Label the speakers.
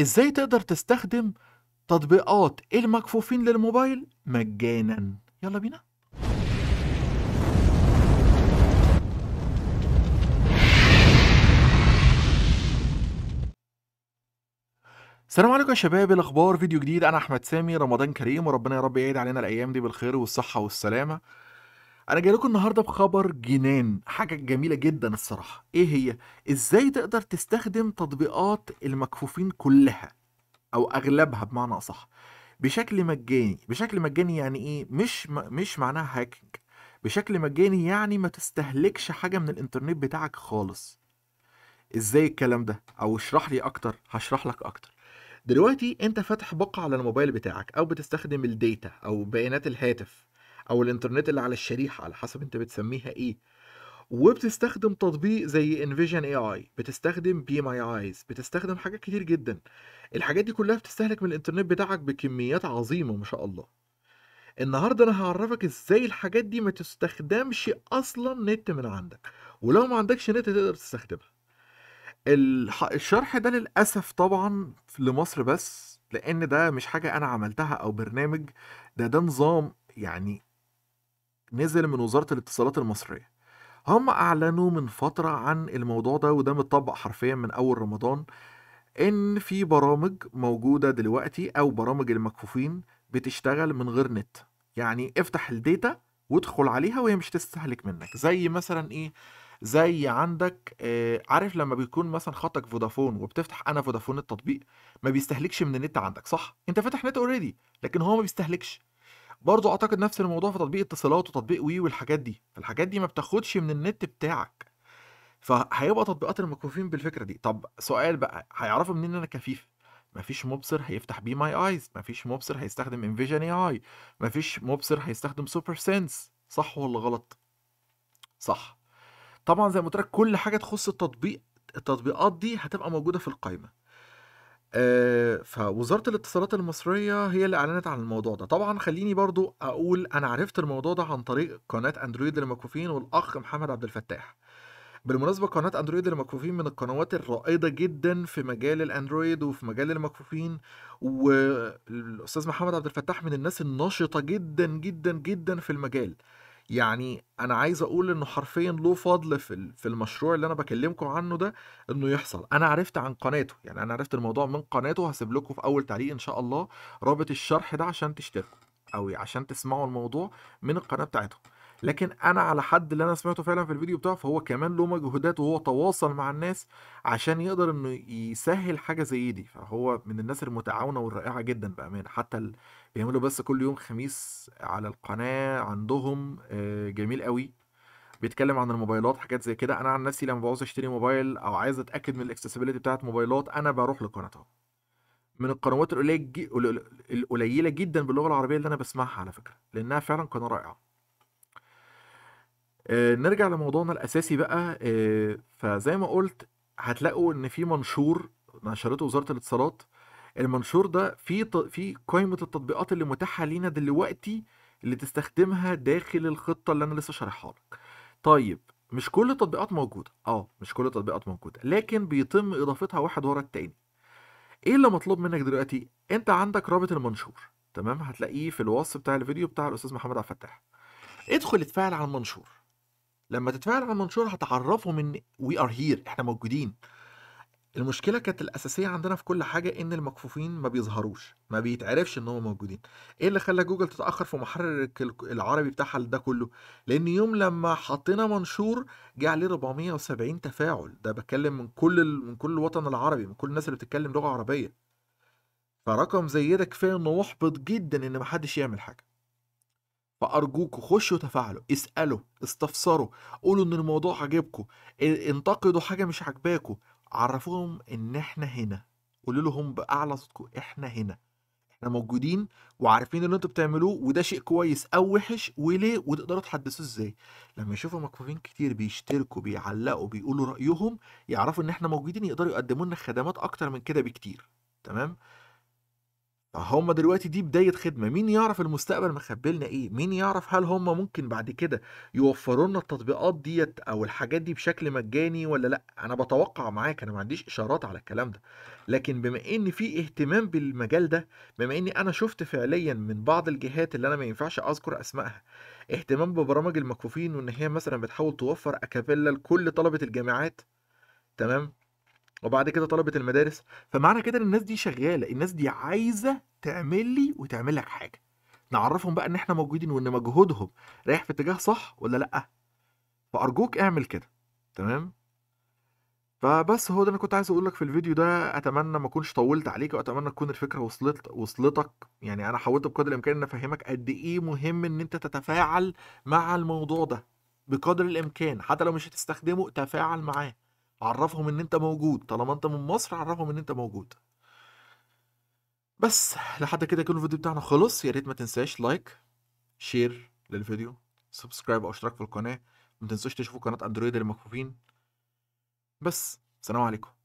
Speaker 1: ازاي تقدر تستخدم تطبيقات المكفوفين للموبايل مجانا يلا بينا السلام عليكم يا شباب الاخبار فيديو جديد انا احمد سامي رمضان كريم وربنا يا رب يعيد علينا الايام دي بالخير والصحه والسلامه انا جاي لكم النهارده بخبر جنان حاجه جميله جدا الصراحه ايه هي ازاي تقدر تستخدم تطبيقات المكفوفين كلها او اغلبها بمعنى اصح بشكل مجاني بشكل مجاني يعني ايه مش م... مش معناها هاكينج بشكل مجاني يعني ما تستهلكش حاجه من الانترنت بتاعك خالص ازاي الكلام ده او اشرح لي اكتر هشرح لك اكتر دلوقتي انت فاتح باقه على الموبايل بتاعك او بتستخدم الداتا او بيانات الهاتف او الانترنت اللي على الشريحه على حسب انت بتسميها ايه وبتستخدم تطبيق زي انفيجن اي اي بتستخدم بي ماي ايز بتستخدم حاجات كتير جدا الحاجات دي كلها بتستهلك من الانترنت بتاعك بكميات عظيمه ما شاء الله النهارده انا هعرفك ازاي الحاجات دي ما تستخدمش اصلا نت من عندك ولو ما عندكش نت تقدر تستخدمها الشرح ده للاسف طبعا لمصر بس لان ده مش حاجه انا عملتها او برنامج ده ده نظام يعني نزل من وزاره الاتصالات المصريه هم اعلنوا من فتره عن الموضوع ده وده متطبق حرفيا من اول رمضان ان في برامج موجوده دلوقتي او برامج المكفوفين بتشتغل من غير نت يعني افتح الداتا وادخل عليها وهي مش تستهلك منك زي مثلا ايه زي عندك آه عارف لما بيكون مثلا خطك فودافون وبتفتح انا فودافون التطبيق ما بيستهلكش من النت عندك صح انت فاتح نت اوريدي لكن هو ما بيستهلكش برضو اعتقد نفس الموضوع في تطبيق اتصالات وتطبيق وي والحاجات دي فالحاجات دي ما بتاخدش من النت بتاعك فهيبقى تطبيقات المكفوفين بالفكره دي طب سؤال بقى هيعرفوا منين ان انا كفيف مفيش مبصر هيفتح بي ماي ايز مفيش مبصر هيستخدم انفيجن اي اي مفيش مبصر هيستخدم سوبر سنس صح ولا غلط صح طبعا زي ما قلت لك كل حاجه تخص التطبيق التطبيقات دي هتبقى موجوده في القائمه آه، فوزارة الاتصالات المصرية هي اللي أعلنت عن الموضوع ده طبعا خليني برضو أقول أنا عرفت الموضوع ده عن طريق قناة أندرويد للمكفوفين والأخ محمد عبد الفتاح بالمناسبة قناة أندرويد للمكفوفين من القنوات الرائدة جدا في مجال الأندرويد وفي مجال المكفوفين والأستاذ محمد عبد الفتاح من الناس الناشطة جدا جدا جدا في المجال يعني انا عايز اقول انه حرفيا له فضل في في المشروع اللي انا بكلمكم عنه ده انه يحصل انا عرفت عن قناته يعني انا عرفت الموضوع من قناته هسيب لكم في اول تعليق ان شاء الله رابط الشرح ده عشان تشتركوا او عشان تسمعوا الموضوع من القناه بتاعتهم لكن انا على حد اللي انا سمعته فعلا في الفيديو بتاعه فهو كمان له مجهودات وهو تواصل مع الناس عشان يقدر انه يسهل حاجه زي دي فهو من الناس المتعاونه والرائعه جدا بامانه حتى ال... بيعملوا بس كل يوم خميس على القناه عندهم آه، جميل قوي بيتكلم عن الموبايلات حاجات زي كده انا عن نفسي لما بعوز اشتري موبايل او عايز اتاكد من الاكسسبيليتي بتاعت موبايلات انا بروح لقناته من القنوات القليله جدا باللغه العربيه اللي انا بسمعها على فكره لانها فعلا قناه رائعه آه، نرجع لموضوعنا الاساسي بقى آه، فزي ما قلت هتلاقوا ان في منشور نشرته وزاره الاتصالات المنشور ده في في قائمه التطبيقات اللي متاحه لينا دلوقتي اللي تستخدمها داخل الخطه اللي انا لسه شارحها لك طيب مش كل التطبيقات موجوده اه مش كل التطبيقات موجوده لكن بيتم اضافتها واحد ورا التاني ايه اللي مطلوب منك دلوقتي انت عندك رابط المنشور تمام هتلاقيه في الوصف بتاع الفيديو بتاع الاستاذ محمد عبد الفتاح ادخل اتفاعل على المنشور لما تتفاعل على المنشور هتعرفهم ان وي ار هير احنا موجودين المشكله كانت الاساسيه عندنا في كل حاجه ان المكفوفين ما بيظهروش ما بيتعرفش ان هم موجودين ايه اللي خلى جوجل تتاخر في محرك العربي بتاعها ده كله لان يوم لما حطينا منشور جه عليه 470 تفاعل ده بتكلم من كل ال... من كل الوطن العربي من كل الناس اللي بتتكلم لغه عربيه فرقم زي ده كفايه انه محبط جدا ان محدش يعمل حاجه فأرجوكوا خشوا تفاعلوا اسألوا استفسروا قولوا إن الموضوع عجبكم انتقدوا حاجة مش عاجباكم عرفوهم إن إحنا هنا قولوا لهم بأعلى صوتكم إحنا هنا احنا موجودين وعارفين اللي انتوا بتعملوه وده شيء كويس او وحش وليه وتقدروا تحدثوه ازاي لما يشوفوا مكفوفين كتير بيشتركوا بيعلقوا بيقولوا رايهم يعرفوا ان احنا موجودين يقدروا يقدموا لنا خدمات اكتر من كده بكتير تمام هم دلوقتي دي بداية خدمة مين يعرف المستقبل مخبي لنا ايه مين يعرف هل هم ممكن بعد كده يوفروا لنا التطبيقات ديت او الحاجات دي بشكل مجاني ولا لا انا بتوقع معاك انا ما عنديش اشارات على الكلام ده لكن بما ان في اهتمام بالمجال ده بما اني انا شفت فعليا من بعض الجهات اللي انا ما ينفعش اذكر اسمائها اهتمام ببرامج المكفوفين وان هي مثلا بتحاول توفر اكابيلا لكل طلبة الجامعات تمام وبعد كده طلبه المدارس فمعنى كده ان الناس دي شغاله الناس دي عايزه تعمل لي وتعمل لك حاجه نعرفهم بقى ان احنا موجودين وان مجهودهم رايح في اتجاه صح ولا لا فارجوك اعمل كده تمام فبس هو ده انا كنت عايز اقول لك في الفيديو ده اتمنى ما اكونش طولت عليك واتمنى تكون الفكره وصلت وصلتك يعني انا حاولت بقدر الامكان ان افهمك قد ايه مهم ان انت تتفاعل مع الموضوع ده بقدر الامكان حتى لو مش هتستخدمه تفاعل معاه عرفهم ان انت موجود طالما انت من مصر عرفهم ان انت موجود بس لحد كده يكون الفيديو بتاعنا خلص يا ريت ما تنساش لايك شير للفيديو سبسكرايب او اشتراك في القناه ما تنسوش تشوفوا قناه اندرويد المكفوفين بس سلام عليكم